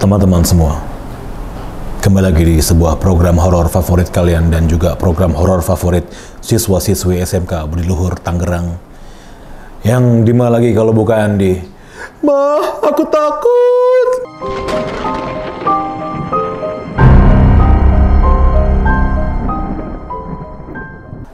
teman-teman semua. Kembali lagi di sebuah program horor favorit kalian dan juga program horor favorit siswa-siswi SMK Budi Luhur Tangerang. Yang dimana lagi kalau bukan di Ma, aku takut.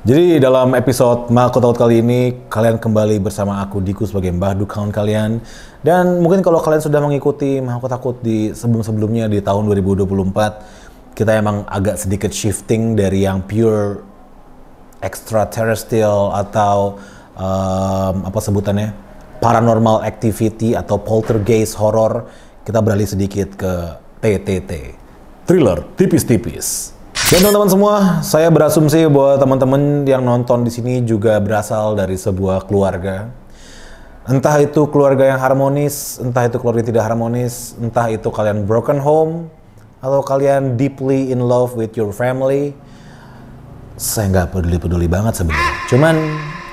Jadi dalam episode Mahkota Out kali ini, kalian kembali bersama aku Diku sebagai Mbah Dukaun kalian. Dan mungkin kalau kalian sudah mengikuti Mahkota Takut di sebelum-sebelumnya di tahun 2024, kita emang agak sedikit shifting dari yang pure extraterrestrial atau um, apa sebutannya paranormal activity atau poltergeist horror kita beralih sedikit ke TTT thriller tipis-tipis dan teman-teman semua, saya berasumsi bahwa teman-teman yang nonton di sini juga berasal dari sebuah keluarga. Entah itu keluarga yang harmonis, entah itu keluarga yang tidak harmonis, entah itu kalian broken home, atau kalian deeply in love with your family. Saya nggak peduli-peduli banget sebenarnya. Cuman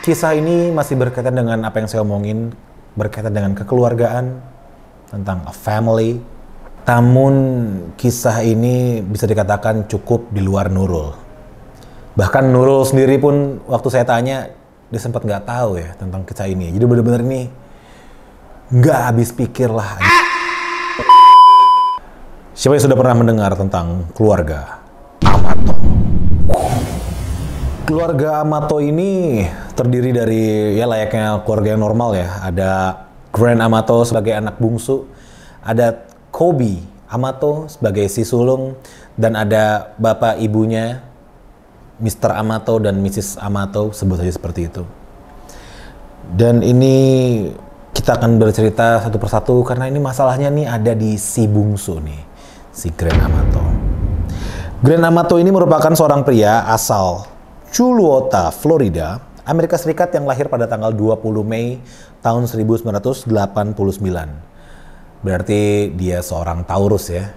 kisah ini masih berkaitan dengan apa yang saya omongin, berkaitan dengan kekeluargaan, tentang a family, namun kisah ini bisa dikatakan cukup di luar Nurul. Bahkan Nurul sendiri pun waktu saya tanya, dia sempat nggak tahu ya tentang kisah ini. Jadi bener-bener ini nggak habis pikir lah. Siapa yang sudah pernah mendengar tentang keluarga Amato? Keluarga Amato ini terdiri dari ya layaknya keluarga yang normal ya. Ada Grand Amato sebagai anak bungsu, ada Kobe Amato sebagai si sulung dan ada bapak ibunya Mr. Amato dan Mrs. Amato sebut saja seperti itu. Dan ini kita akan bercerita satu persatu karena ini masalahnya nih ada di si bungsu nih, si Grand Amato. Grand Amato ini merupakan seorang pria asal Chuluota, Florida, Amerika Serikat yang lahir pada tanggal 20 Mei tahun 1989. Berarti dia seorang Taurus ya.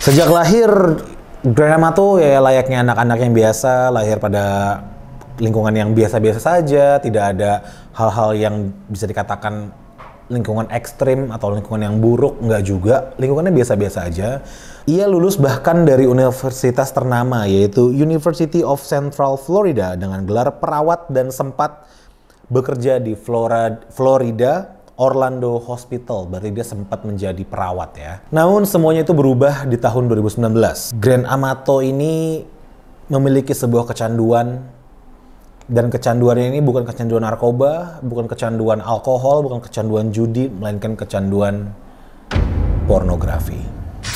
Sejak lahir, Grandma tuh ya layaknya anak-anak yang biasa, lahir pada lingkungan yang biasa-biasa saja, tidak ada hal-hal yang bisa dikatakan lingkungan ekstrim atau lingkungan yang buruk, nggak juga. Lingkungannya biasa-biasa aja. Ia lulus bahkan dari universitas ternama, yaitu University of Central Florida dengan gelar perawat dan sempat bekerja di Florida Orlando Hospital, berarti dia sempat menjadi perawat ya. Namun semuanya itu berubah di tahun 2019. Grand Amato ini memiliki sebuah kecanduan dan kecanduannya ini bukan kecanduan narkoba, bukan kecanduan alkohol, bukan kecanduan judi, melainkan kecanduan pornografi.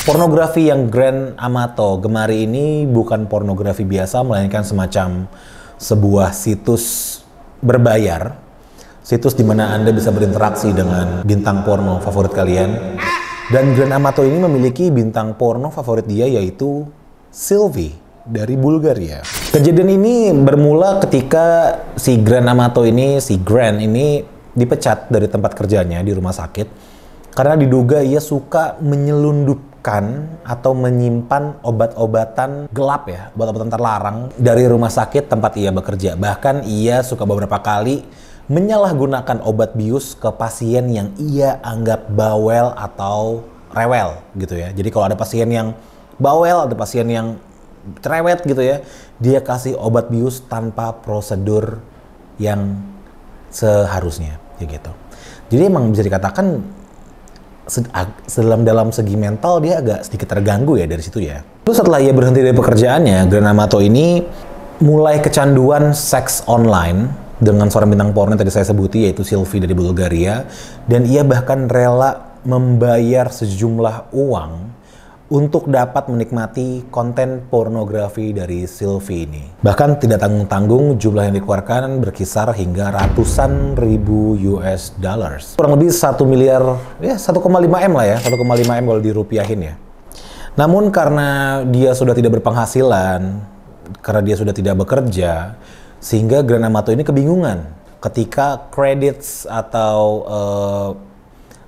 Pornografi yang Grand Amato gemari ini bukan pornografi biasa, melainkan semacam sebuah situs berbayar situs di mana Anda bisa berinteraksi dengan bintang porno favorit kalian. Dan Grand Amato ini memiliki bintang porno favorit dia yaitu Sylvie dari Bulgaria. Kejadian ini bermula ketika si Grand Amato ini, si Grand ini dipecat dari tempat kerjanya di rumah sakit karena diduga ia suka menyelundupkan atau menyimpan obat-obatan gelap ya, obat-obatan terlarang dari rumah sakit tempat ia bekerja. Bahkan ia suka beberapa kali menyalahgunakan obat bius ke pasien yang ia anggap bawel atau rewel gitu ya. Jadi kalau ada pasien yang bawel, ada pasien yang cerewet gitu ya, dia kasih obat bius tanpa prosedur yang seharusnya ya gitu. Jadi emang bisa dikatakan dalam dalam segi mental dia agak sedikit terganggu ya dari situ ya. Terus setelah ia berhenti dari pekerjaannya, Granamato ini mulai kecanduan seks online dengan seorang bintang porno yang tadi saya sebuti yaitu Sylvie dari Bulgaria dan ia bahkan rela membayar sejumlah uang untuk dapat menikmati konten pornografi dari Sylvie ini. Bahkan tidak tanggung-tanggung jumlah yang dikeluarkan berkisar hingga ratusan ribu US dollars. Kurang lebih 1 miliar, ya 1,5 M lah ya, 1,5 M kalau dirupiahin ya. Namun karena dia sudah tidak berpenghasilan, karena dia sudah tidak bekerja, sehingga Granamato ini kebingungan ketika credits atau uh,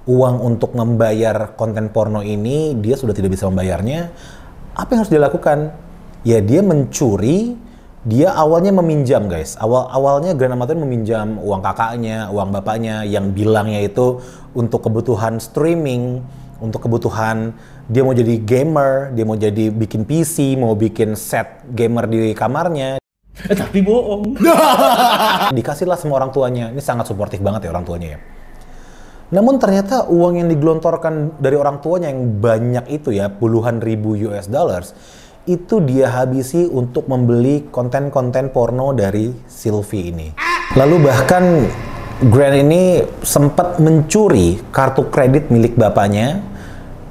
uang untuk membayar konten porno ini dia sudah tidak bisa membayarnya. Apa yang harus dilakukan Ya dia mencuri dia awalnya meminjam guys awal awalnya Grand meminjam uang kakaknya uang bapaknya yang bilangnya itu untuk kebutuhan streaming untuk kebutuhan dia mau jadi gamer dia mau jadi bikin PC mau bikin set gamer di kamarnya Eh, tapi bohong. Dikasihlah semua orang tuanya. Ini sangat suportif banget ya orang tuanya ya. Namun ternyata uang yang digelontorkan dari orang tuanya yang banyak itu ya, puluhan ribu US dollars, itu dia habisi untuk membeli konten-konten porno dari Sylvie ini. Lalu bahkan Grant ini sempat mencuri kartu kredit milik bapaknya,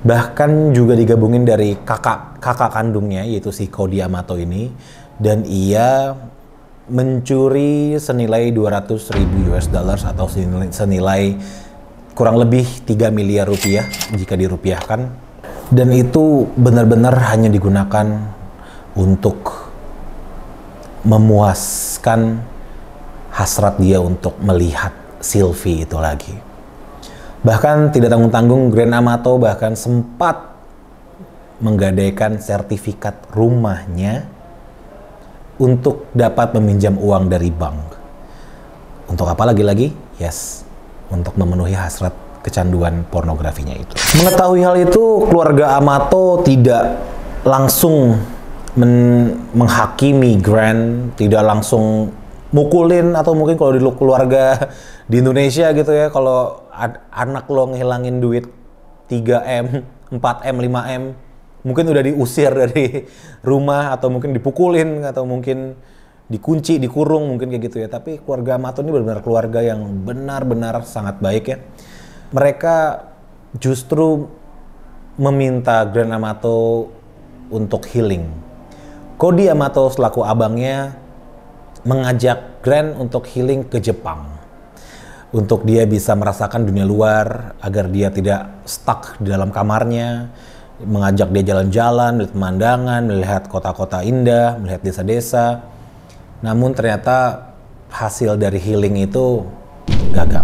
bahkan juga digabungin dari kakak kakak kandungnya yaitu si Cody Amato ini dan ia mencuri senilai 200 ribu US dollars atau senilai, senilai kurang lebih 3 miliar rupiah jika dirupiahkan dan itu benar-benar hanya digunakan untuk memuaskan hasrat dia untuk melihat Sylvie itu lagi. Bahkan tidak tanggung-tanggung Grand Amato bahkan sempat menggadaikan sertifikat rumahnya untuk dapat meminjam uang dari bank. Untuk apa lagi-lagi? Yes, untuk memenuhi hasrat kecanduan pornografinya itu. Mengetahui hal itu, keluarga Amato tidak langsung men menghakimi Grand tidak langsung mukulin atau mungkin kalau di keluarga di Indonesia gitu ya, kalau anak lo ngehilangin duit 3M, 4M, 5M, mungkin udah diusir dari rumah atau mungkin dipukulin atau mungkin dikunci, dikurung mungkin kayak gitu ya. Tapi keluarga Mato ini benar-benar keluarga yang benar-benar sangat baik ya. Mereka justru meminta Grand Amato untuk healing. Kodi Amato selaku abangnya mengajak Grand untuk healing ke Jepang. Untuk dia bisa merasakan dunia luar agar dia tidak stuck di dalam kamarnya, mengajak dia jalan-jalan, melihat pemandangan, melihat kota-kota indah, melihat desa-desa. Namun ternyata hasil dari healing itu gagal.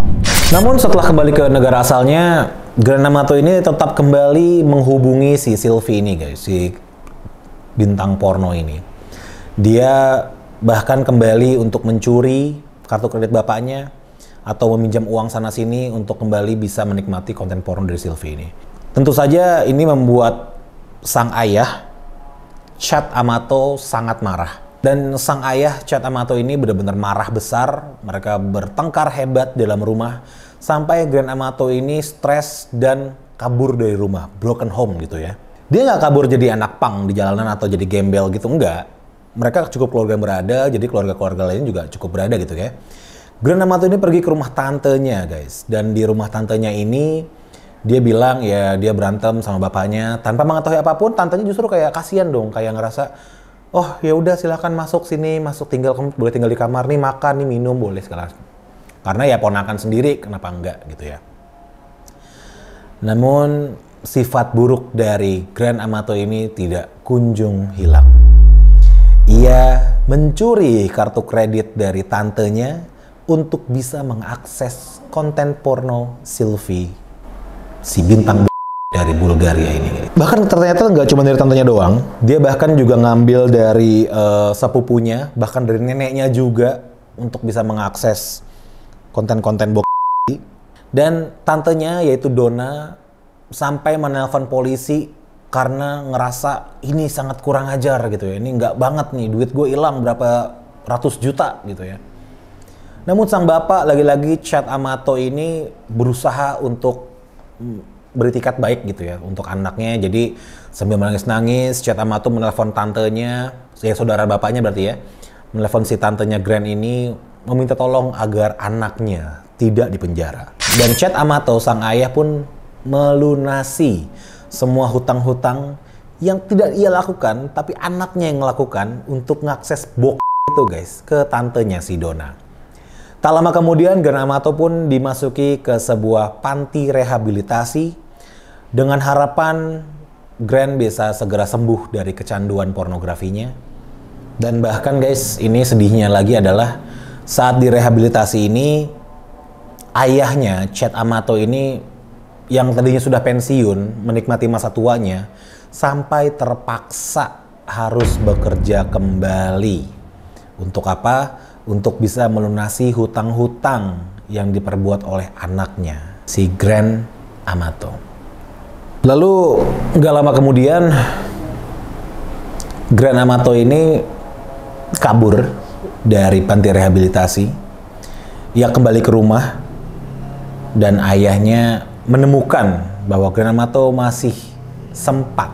Namun setelah kembali ke negara asalnya, Granamato ini tetap kembali menghubungi si Sylvie ini guys, si bintang porno ini. Dia bahkan kembali untuk mencuri kartu kredit bapaknya atau meminjam uang sana sini untuk kembali bisa menikmati konten porno dari Sylvie ini. Tentu saja ini membuat sang ayah Chat Amato sangat marah. Dan sang ayah Chat Amato ini benar-benar marah besar. Mereka bertengkar hebat dalam rumah sampai Grand Amato ini stres dan kabur dari rumah, broken home gitu ya. Dia nggak kabur jadi anak pang di jalanan atau jadi gembel gitu, enggak. Mereka cukup keluarga yang berada, jadi keluarga-keluarga lain juga cukup berada gitu ya. Grand Amato ini pergi ke rumah tantenya guys, dan di rumah tantenya ini dia bilang ya dia berantem sama bapaknya tanpa mengetahui apapun tantenya justru kayak kasihan dong kayak ngerasa oh ya udah silahkan masuk sini masuk tinggal boleh tinggal di kamar nih makan nih minum boleh segala karena ya ponakan sendiri kenapa enggak gitu ya namun sifat buruk dari Grand Amato ini tidak kunjung hilang ia mencuri kartu kredit dari tantenya untuk bisa mengakses konten porno Sylvie si bintang dari Bulgaria ini. Bahkan ternyata nggak cuma dari tantenya doang, dia bahkan juga ngambil dari uh, eh, sepupunya, bahkan dari neneknya juga untuk bisa mengakses konten-konten bok. Dan tantenya yaitu Dona sampai menelpon polisi karena ngerasa ini sangat kurang ajar gitu ya. Ini nggak banget nih, duit gue hilang berapa ratus juta gitu ya. Namun sang bapak lagi-lagi Chat Amato ini berusaha untuk beri tiket baik gitu ya untuk anaknya. Jadi sambil nangis-nangis, sama tuh menelpon tantenya, ya saudara bapaknya berarti ya, menelpon si tantenya Grand ini meminta tolong agar anaknya tidak dipenjara. Dan Chet Amato sang ayah pun melunasi semua hutang-hutang yang tidak ia lakukan tapi anaknya yang melakukan untuk mengakses box itu guys ke tantenya si Dona. Tak lama kemudian Granamato pun dimasuki ke sebuah panti rehabilitasi dengan harapan Grand bisa segera sembuh dari kecanduan pornografinya. Dan bahkan guys, ini sedihnya lagi adalah saat direhabilitasi ini ayahnya Chad Amato ini yang tadinya sudah pensiun menikmati masa tuanya sampai terpaksa harus bekerja kembali. Untuk apa? untuk bisa melunasi hutang-hutang yang diperbuat oleh anaknya, si Grand Amato. Lalu nggak lama kemudian Grand Amato ini kabur dari panti rehabilitasi. Ia kembali ke rumah dan ayahnya menemukan bahwa Grand Amato masih sempat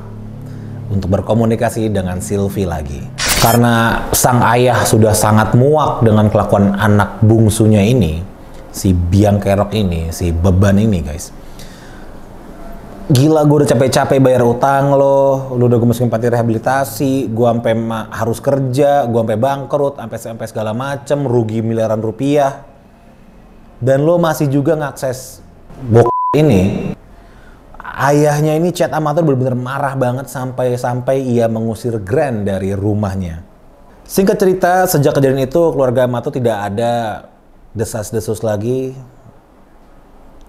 untuk berkomunikasi dengan Sylvie lagi. Karena sang ayah sudah sangat muak dengan kelakuan anak bungsunya ini, si biang kerok ini, si beban ini guys. Gila gue udah capek-capek bayar utang lo, lo udah gue masukin panti rehabilitasi, gue sampai harus kerja, gue sampai bangkrut, sampai sampai segala macem, rugi miliaran rupiah. Dan lo masih juga ngakses bok ini, ayahnya ini Chad Amato benar-benar marah banget sampai-sampai ia mengusir Grand dari rumahnya. Singkat cerita, sejak kejadian itu keluarga Amato tidak ada desas-desus lagi.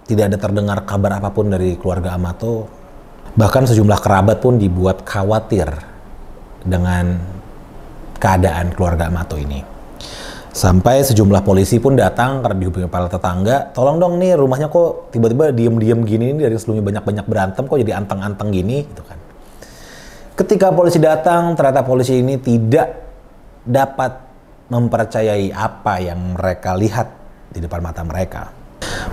Tidak ada terdengar kabar apapun dari keluarga Amato. Bahkan sejumlah kerabat pun dibuat khawatir dengan keadaan keluarga Amato ini. Sampai sejumlah polisi pun datang karena dihubungi kepala tetangga, tolong dong nih rumahnya kok tiba-tiba diem-diem gini nih dari sebelumnya banyak-banyak berantem kok jadi anteng-anteng gini gitu kan. Ketika polisi datang, ternyata polisi ini tidak dapat mempercayai apa yang mereka lihat di depan mata mereka.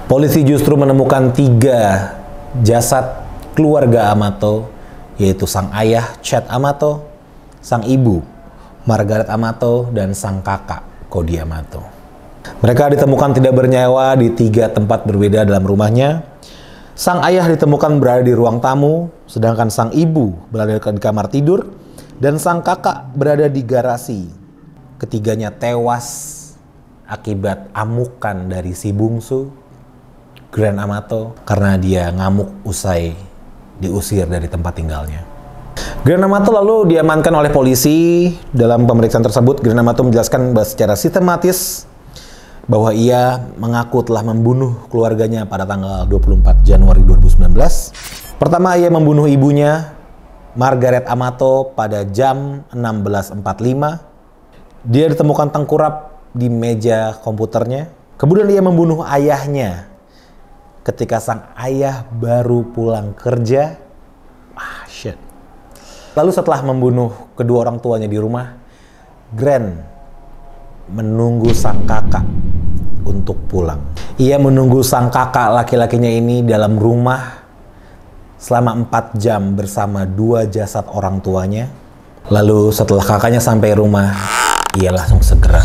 Polisi justru menemukan tiga jasad keluarga Amato, yaitu sang ayah Chad Amato, sang ibu Margaret Amato, dan sang kakak. Kodiamato. Mereka ditemukan tidak bernyawa di tiga tempat berbeda dalam rumahnya. Sang ayah ditemukan berada di ruang tamu, sedangkan sang ibu berada di kamar tidur, dan sang kakak berada di garasi. Ketiganya tewas akibat amukan dari si bungsu Grand Amato karena dia ngamuk usai diusir dari tempat tinggalnya. Mato lalu diamankan oleh polisi. Dalam pemeriksaan tersebut, Mato menjelaskan bahwa secara sistematis bahwa ia mengaku telah membunuh keluarganya pada tanggal 24 Januari 2019. Pertama, ia membunuh ibunya, Margaret Amato, pada jam 16.45. Dia ditemukan tengkurap di meja komputernya. Kemudian ia membunuh ayahnya ketika sang ayah baru pulang kerja. Ah, shit. Lalu setelah membunuh kedua orang tuanya di rumah, Grand menunggu sang kakak untuk pulang. Ia menunggu sang kakak laki-lakinya ini dalam rumah selama 4 jam bersama dua jasad orang tuanya. Lalu setelah kakaknya sampai rumah, ia langsung segera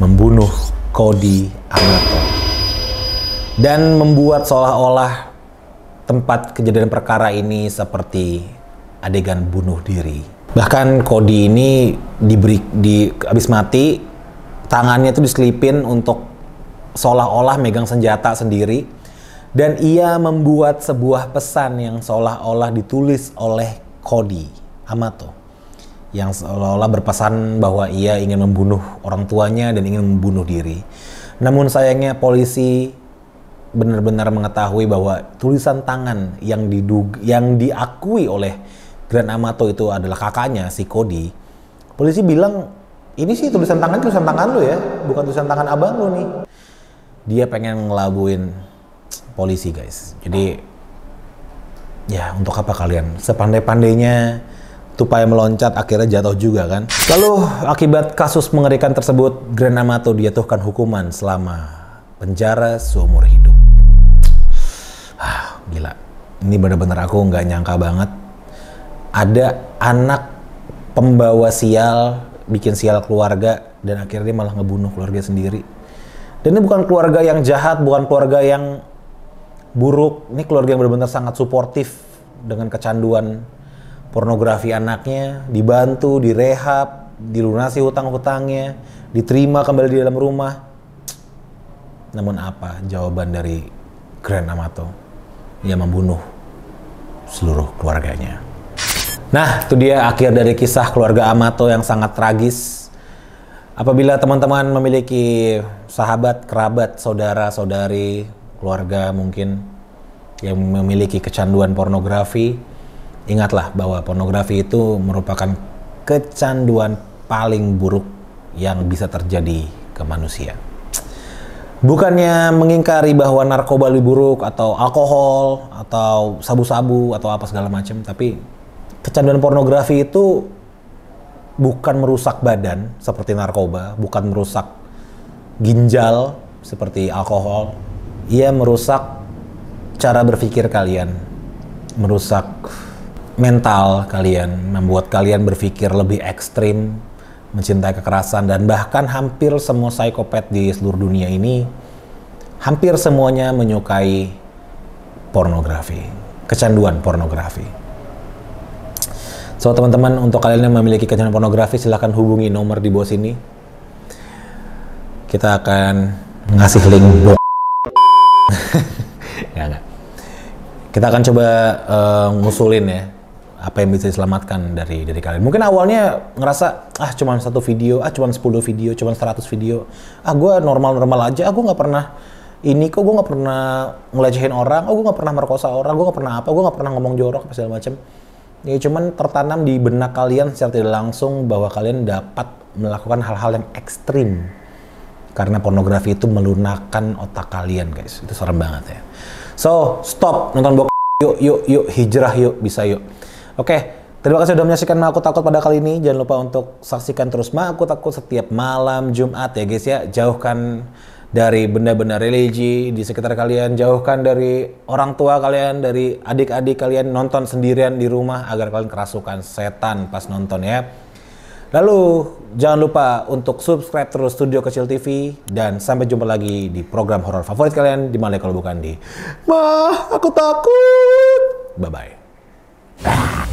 membunuh Cody Amato dan membuat seolah-olah tempat kejadian perkara ini seperti adegan bunuh diri. Bahkan Cody ini diberi di habis mati tangannya itu diselipin untuk seolah-olah megang senjata sendiri dan ia membuat sebuah pesan yang seolah-olah ditulis oleh Cody Amato yang seolah-olah berpesan bahwa ia ingin membunuh orang tuanya dan ingin membunuh diri. Namun sayangnya polisi benar-benar mengetahui bahwa tulisan tangan yang yang diakui oleh Grand Amato itu adalah kakaknya si Cody, polisi bilang ini sih tulisan tangan tulisan tangan lu ya, bukan tulisan tangan abang lu nih. Dia pengen ngelabuin polisi guys. Jadi ya untuk apa kalian sepandai-pandainya tupai meloncat akhirnya jatuh juga kan. Lalu akibat kasus mengerikan tersebut, Grand Amato dijatuhkan hukuman selama penjara seumur hidup. Ah, gila. Ini bener-bener aku nggak nyangka banget ada anak pembawa sial bikin sial keluarga dan akhirnya malah ngebunuh keluarga sendiri dan ini bukan keluarga yang jahat bukan keluarga yang buruk ini keluarga yang benar-benar sangat suportif dengan kecanduan pornografi anaknya dibantu direhab dilunasi hutang-hutangnya diterima kembali di dalam rumah namun apa jawaban dari Grand Amato? yang membunuh seluruh keluarganya. Nah, itu dia akhir dari kisah keluarga Amato yang sangat tragis. Apabila teman-teman memiliki sahabat, kerabat, saudara, saudari, keluarga mungkin yang memiliki kecanduan pornografi, ingatlah bahwa pornografi itu merupakan kecanduan paling buruk yang bisa terjadi ke manusia. Bukannya mengingkari bahwa narkoba lebih buruk atau alkohol atau sabu-sabu atau apa segala macam, tapi kecanduan pornografi itu bukan merusak badan seperti narkoba, bukan merusak ginjal seperti alkohol. Ia merusak cara berpikir kalian, merusak mental kalian, membuat kalian berpikir lebih ekstrim, mencintai kekerasan, dan bahkan hampir semua psikopat di seluruh dunia ini, hampir semuanya menyukai pornografi, kecanduan pornografi. So teman-teman untuk kalian yang memiliki kecanduan pornografi silahkan hubungi nomor di bawah sini. Kita akan ngasih link bo ya, enggak. Kita akan coba uh, ngusulin ya apa yang bisa diselamatkan dari dari kalian. Mungkin awalnya ngerasa ah cuma satu video, ah cuma 10 video, cuma 100 video. Ah gue normal-normal aja, ah gue nggak pernah ini kok gue nggak pernah ngelecehin orang, oh ah, gue nggak pernah merkosa orang, gue nggak pernah apa, gue nggak pernah ngomong jorok apa segala macam ya cuman tertanam di benak kalian secara tidak langsung bahwa kalian dapat melakukan hal-hal yang ekstrim karena pornografi itu melunakkan otak kalian guys itu serem banget ya so stop nonton bokep yuk yuk yuk hijrah yuk bisa yuk oke okay. Terima kasih sudah menyaksikan Ma Aku Takut pada kali ini. Jangan lupa untuk saksikan terus Ma Aku Takut setiap malam Jumat ya guys ya. Jauhkan dari benda-benda religi di sekitar kalian, jauhkan dari orang tua kalian, dari adik-adik kalian nonton sendirian di rumah agar kalian kerasukan setan pas nonton ya. Lalu jangan lupa untuk subscribe terus Studio Kecil TV dan sampai jumpa lagi di program horor favorit kalian di mana kalau bukan di Ma, aku takut. Bye bye.